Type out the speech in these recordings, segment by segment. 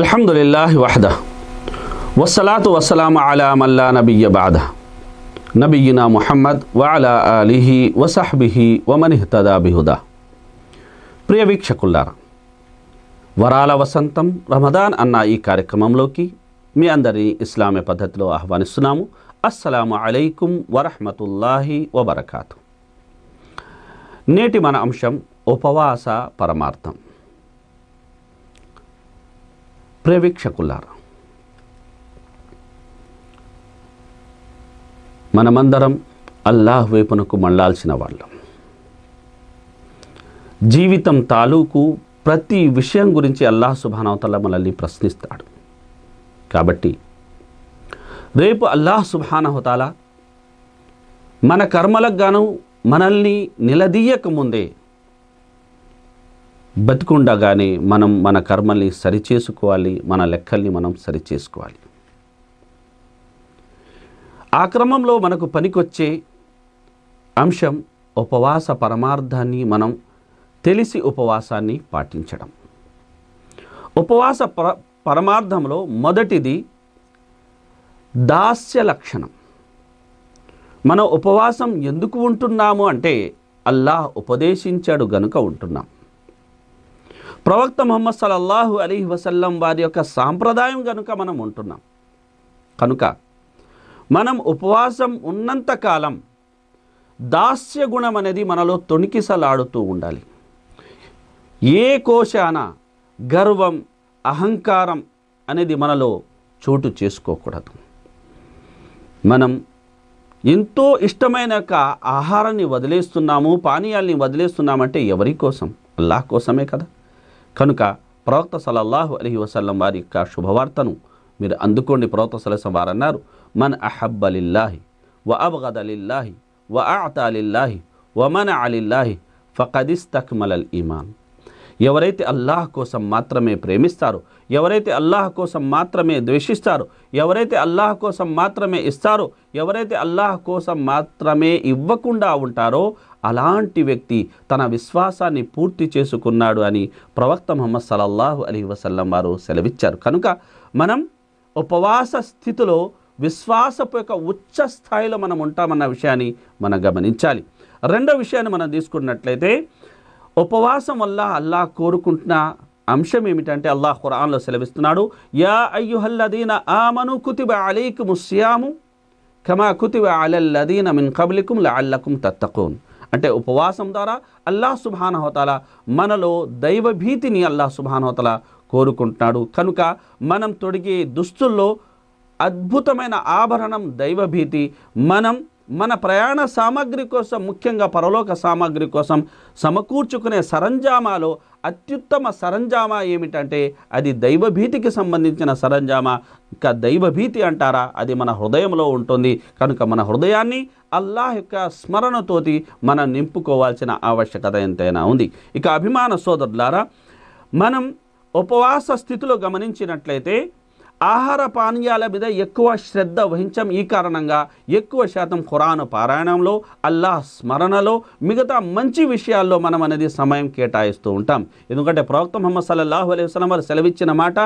అల్హమ్దుల్లాహి వహద వసలాతు వసలామ అలా నబియ్య బాధ నబియ్యినా ముహమ్మద్ వాలా అలీహి వసహ్బిహి వమనిహతదా బిహుదా ప్రియ వీక్షకుల్లారా వరాల వసంతం రమదాన్ అన్న ఈ కార్యక్రమంలోకి మీ అందరినీ ఇస్లామీ పద్ధతిలో ఆహ్వానిస్తున్నాము అస్సలాము అలైకుం వరహమతుల్లాహి వబర్కాతు నేటి మన అంశం ఉపవాస పరమార్థం ప్రేవేక్షకులారు మనమందరం అల్లాహ్ వైపునకు మళ్ళాల్సిన వాళ్ళం జీవితం తాలూకు ప్రతి విషయం గురించి అల్లాహ్ సుభానవతల మనల్ని ప్రశ్నిస్తాడు కాబట్టి రేపు అల్లాహ్ సుభానహుతాల మన కర్మలకు గాను మనల్ని నిలదీయకముందే బతికుండగానే మనం మన కర్మల్ని సరిచేసుకోవాలి మన లెక్కల్ని మనం సరిచేసుకోవాలి ఆ క్రమంలో మనకు పనికొచ్చే అంశం ఉపవాస పరమార్థాన్ని మనం తెలిసి ఉపవాసాన్ని పాటించడం ఉపవాస పర పరమార్థంలో మొదటిది దాస్య లక్షణం మనం ఉపవాసం ఎందుకు ఉంటున్నాము అంటే అల్లాహ్ ఉపదేశించాడు గనుక ఉంటున్నాం ప్రవక్త మొహమ్మద్ సలల్లాహు అలీ వసల్లం వారి యొక్క సాంప్రదాయం కనుక మనం ఉంటున్నాం కనుక మనం ఉపవాసం ఉన్నంతకాలం దాస్య గుణం అనేది మనలో తొణికిసలాడుతూ ఉండాలి ఏ కోశాన గర్వం అహంకారం అనేది మనలో చోటు చేసుకోకూడదు మనం ఎంతో ఇష్టమైన యొక్క ఆహారాన్ని వదిలేస్తున్నాము పానీయాల్ని వదిలేస్తున్నామంటే ఎవరి కోసం అల్లాహ్ కోసమే కదా కనుక ప్రవక్త సలల్లాహు అలీ వసల్లం వారి యొక్క శుభవార్తను మీరు అందుకోండి ప్రవక్త సలసం వారు అన్నారు మన్ అహబ్ అలిల్లాహి వ అబ్గద్ అలిల్లాహి వ ఆత అలిల్లాహి వ మన అలిల్లాహి ఫకదిస్తక్మల్ అల్ ఈమాన్ ఎవరైతే అల్లాహ్ కోసం మాత్రమే ప్రేమిస్తారో ఎవరైతే అల్లాహ్ కోసం మాత్రమే ద్వేషిస్తారో ఎవరైతే అల్లాహ్ కోసం మాత్రమే ఇస్తారో ఎవరైతే అల్లాహ్ కోసం మాత్రమే ఇవ్వకుండా ఉంటారో అలాంటి వ్యక్తి తన విశ్వాసాన్ని పూర్తి చేసుకున్నాడు అని ప్రవక్త మొహమ్మద్ సలల్లాహు అలీ వసల్లం వారు సెలవిచ్చారు కనుక మనం ఉపవాస స్థితిలో విశ్వాసపు యొక్క ఉచ్చ స్థాయిలో మనం ఉంటామన్న విషయాన్ని మనం గమనించాలి రెండో విషయాన్ని మనం తీసుకున్నట్లయితే ఉపవాసం వల్ల అల్లాహ్ కోరుకుంటున్న అంశం ఏమిటంటే అల్లాహ్ ఖురాన్లో సెలవిస్తున్నాడు యా అయ్యుహల్లదీన ఆమను కుతిబ అలీకు ముస్యాము కమా కుతిబ అలల్లదీన మిన్ కబలికుం లఅల్లకుం తత్తకూన్ అంటే ఉపవాసం ద్వారా అల్లాహ్ సుభానహోతల మనలో దైవభీతిని అల్లాహ్ సుభానహోతల కోరుకుంటున్నాడు కనుక మనం తొడిగే దుస్తుల్లో అద్భుతమైన ఆభరణం దైవభీతి మనం మన ప్రయాణ సామాగ్రి కోసం ముఖ్యంగా పరలోక సామాగ్రి కోసం సమకూర్చుకునే సరంజామాలో అత్యుత్తమ సరంజామా ఏమిటంటే అది దైవభీతికి సంబంధించిన సరంజామా ఇంకా దైవభీతి అంటారా అది మన హృదయంలో ఉంటుంది కనుక మన హృదయాన్ని అల్లాహ్ యొక్క స్మరణతోటి మనం నింపుకోవాల్సిన ఆవశ్యకత ఎంతైనా ఉంది ఇక అభిమాన సోదరులారా మనం ఉపవాస స్థితిలో గమనించినట్లయితే ఆహార పానీయాల మీద ఎక్కువ శ్రద్ధ వహించం ఈ కారణంగా ఎక్కువ శాతం ఖురాను పారాయణంలో అల్లాహ్ స్మరణలో మిగతా మంచి విషయాల్లో మనం అనేది సమయం కేటాయిస్తూ ఉంటాం ఎందుకంటే ప్రవక్త మొహమ్మద్ సల్లాహు అలైహి వసలం వారు సెలవిచ్చిన మాట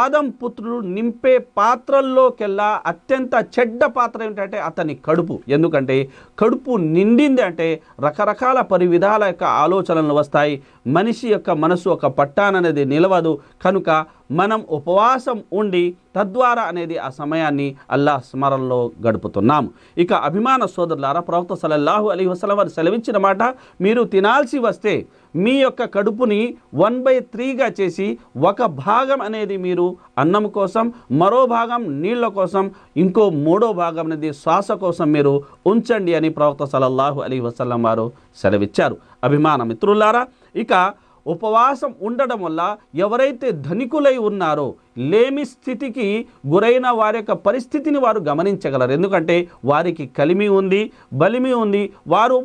ఆదం పుత్రుడు నింపే పాత్రల్లోకెల్లా అత్యంత చెడ్డ పాత్ర ఏంటంటే అతని కడుపు ఎందుకంటే కడుపు నిండింది అంటే రకరకాల పరివిధాల యొక్క ఆలోచనలు వస్తాయి మనిషి యొక్క మనసు ఒక పట్టాననేది నిలవదు కనుక మనం ఉపవాసం ఉండి తద్వారా అనేది ఆ సమయాన్ని అల్లా స్మరణలో గడుపుతున్నాం ఇక అభిమాన సోదరులారా ప్రవక్త సలల్లాహు అలీ వసలం వారు సెలవించిన మాట మీరు తినాల్సి వస్తే మీ యొక్క కడుపుని వన్ బై త్రీగా చేసి ఒక భాగం అనేది మీరు అన్నం కోసం మరో భాగం నీళ్ల కోసం ఇంకో మూడో భాగం అనేది శ్వాస కోసం మీరు ఉంచండి అని ప్రవక్త సలల్లాహు అలీ వసలం వారు సెలవిచ్చారు అభిమాన మిత్రులారా ఇక ఉపవాసం ఉండడం వల్ల ఎవరైతే ధనికులై ఉన్నారో లేమి స్థితికి గురైన వారి యొక్క పరిస్థితిని వారు గమనించగలరు ఎందుకంటే వారికి కలిమి ఉంది బలిమి ఉంది వారు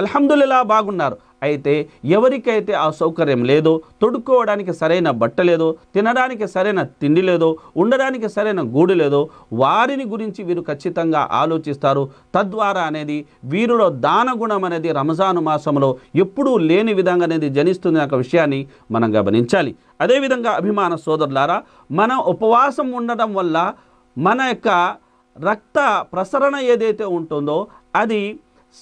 అల్హమ్దుల్లా బాగున్నారు అయితే ఎవరికైతే ఆ సౌకర్యం లేదో తొడుక్కోవడానికి సరైన బట్ట లేదో తినడానికి సరైన తిండి లేదో ఉండడానికి సరైన గూడు లేదో వారిని గురించి వీరు ఖచ్చితంగా ఆలోచిస్తారు తద్వారా అనేది వీరిలో దానగుణం అనేది రంజాను మాసంలో ఎప్పుడూ లేని విధంగా అనేది జనిస్తుంది అనే విషయాన్ని మనం గమనించాలి అదేవిధంగా అభిమాన సోదరులారా మన ఉపవాసం ఉండడం వల్ల మన యొక్క రక్త ప్రసరణ ఏదైతే ఉంటుందో అది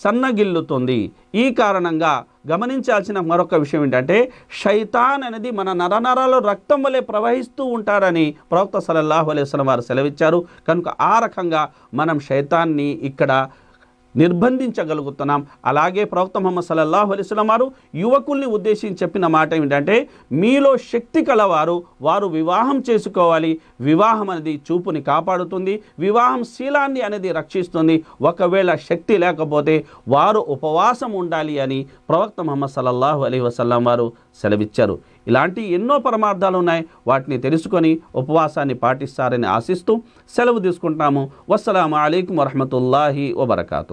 సన్నగిల్లుతుంది ఈ కారణంగా గమనించాల్సిన మరొక విషయం ఏంటంటే షైతాన్ అనేది మన నరనరాలు రక్తం వలె ప్రవహిస్తూ ఉంటారని ప్రవక్త సలల్లాహు అలైస్ వారు సెలవిచ్చారు కనుక ఆ రకంగా మనం షైతాన్ని ఇక్కడ నిర్బంధించగలుగుతున్నాం అలాగే ప్రవక్త మొహమ్మద్ సల్లల్లాహు అలిస్లం వారు యువకుల్ని ఉద్దేశించి చెప్పిన మాట ఏమిటంటే మీలో శక్తి కలవారు వారు వివాహం చేసుకోవాలి వివాహం అనేది చూపుని కాపాడుతుంది వివాహం శీలాన్ని అనేది రక్షిస్తుంది ఒకవేళ శక్తి లేకపోతే వారు ఉపవాసం ఉండాలి అని ప్రవక్త మొహమ్మద్ సల్లల్లాహు అలీ వసల్లం వారు సెలవిచ్చారు ఇలాంటి ఎన్నో పరమార్థాలు ఉన్నాయి వాటిని తెలుసుకొని ఉపవాసాన్ని పాటిస్తారని ఆశిస్తూ సెలవు తీసుకుంటాము వస్సలం అయికం వరహమతుల్లాహి వబర్కాతు